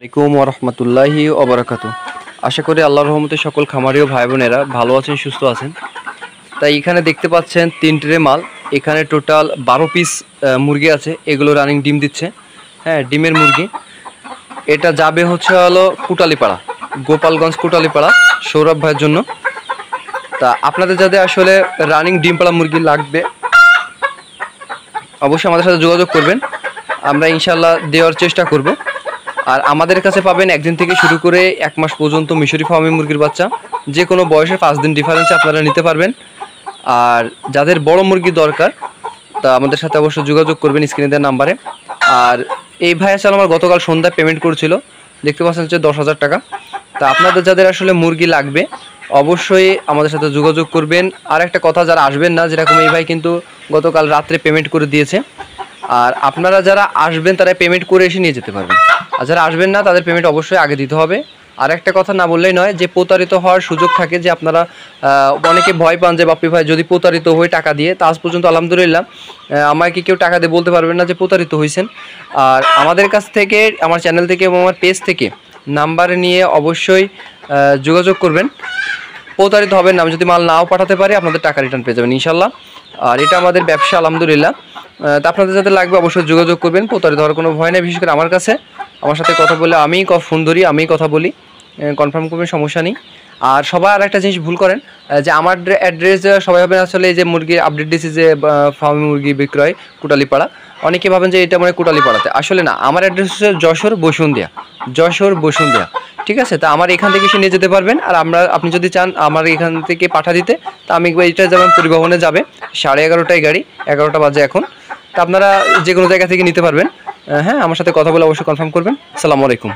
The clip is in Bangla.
আসসালামাইকুম ওরহমতুল্লাহি অবরাকাত আশা করি আল্লাহ রহমতে সকল খামারি ও ভাই বোনেরা ভালো আছেন সুস্থ আছেন তাই এখানে দেখতে পাচ্ছেন তিন ট্রে মাল এখানে টোটাল বারো পিস মুরগি আছে এগুলো রানিং ডিম দিচ্ছে হ্যাঁ ডিমের মুরগি এটা যাবে হচ্ছে হলো কুটালিপাড়া গোপালগঞ্জ কুটালিপাড়া সৌরভ ভাইয়ের জন্য তা আপনাদের যাদের আসলে রানিং ডিম পাড়া মুরগি লাগবে অবশ্যই আমাদের সাথে যোগাযোগ করবেন আমরা ইনশাল্লাহ দেওয়ার চেষ্টা করবো আর আমাদের কাছে পাবেন একদিন থেকে শুরু করে এক মাস পর্যন্ত মিশরি ফার্মে মুরগির বাচ্চা যে কোনো বয়সে পাঁচ দিন ডিফারেন্সে আপনারা নিতে পারবেন আর যাদের বড় মুরগি দরকার তা আমাদের সাথে অবশ্যই যোগাযোগ করবেন স্ক্রিনে দেওয়ার নাম্বারে আর এই ভাই আসলে আমার গতকাল সন্ধ্যায় পেমেন্ট করেছিল দেখতে পাচ্ছেন হচ্ছে দশ হাজার টাকা তা আপনাদের যাদের আসলে মুরগি লাগবে অবশ্যই আমাদের সাথে যোগাযোগ করবেন আর একটা কথা যারা আসবেন না যেরকম এই ভাই কিন্তু গতকাল রাত্রে পেমেন্ট করে দিয়েছে আর আপনারা যারা আসবেন তারা পেমেন্ট করে এসে নিয়ে যেতে পারবেন আর যারা আসবেন না তাদের পেমেন্ট অবশ্যই আগে দিতে হবে আর একটা কথা না বললেই নয় যে প্রতারিত হওয়ার সুযোগ থাকে যে আপনারা অনেকে ভয় পান যে বাপি ভাই যদি প্রতারিত হয়ে টাকা দিয়ে তা আজ পর্যন্ত আলহামদুলিল্লাহ আমাকে কেউ টাকা দিয়ে বলতে পারবেন না যে প্রতারিত হয়েছেন আর আমাদের কাছ থেকে আমার চ্যানেল থেকে এবং আমার পেজ থেকে নাম্বার নিয়ে অবশ্যই যোগাযোগ করবেন প্রতারিত হবেন না আমি যদি মাল নাও পাঠাতে পারি আপনাদের টাকা রিটার্ন পেয়ে যাবেন ইনশাল্লাহ আর এটা আমাদের ব্যবসা আলহামদুলিল্লাহ তা আপনাদের যাতে লাগবে অবশ্যই যোগাযোগ করবেন প্রতারিত হওয়ার কোনো ভয় নেই বিশেষ করে আমার কাছে আমার সাথে কথা বলে আমিই ফোন ধরি আমিই কথা বলি কনফার্ম করবেন সমস্যা নেই আর সবাই আর একটা জিনিস ভুল করেন যে আমার অ্যাড্রেস সবাই ভাবেন আসলে যে মুরগির আপডেট দিছি যে ফার্মে মুরগি বিক্রয় কোটালিপাড়া অনেকে ভাবেন যে এটা মানে কোটালিপাড়াতে আসলে না আমার অ্যাড্রেস হচ্ছে যশোর বসুন্ধিয়া যশোর বসুন্ধিয়া ঠিক আছে তা আমার এখান থেকে এসে নিয়ে যেতে পারবেন আর আমরা আপনি যদি চান আমার এখান থেকে পাঠা দিতে তা আমি এটা যেমন পরিবহনে যাবে সাড়ে এগারোটায় গাড়ি এগারোটা বাজে এখন তা আপনারা যে কোনো জায়গা থেকে নিতে পারবেন হ্যাঁ আমার সাথে কথা বলে অবশ্যই কনফার্ম করবেন সালাম আলাইকুম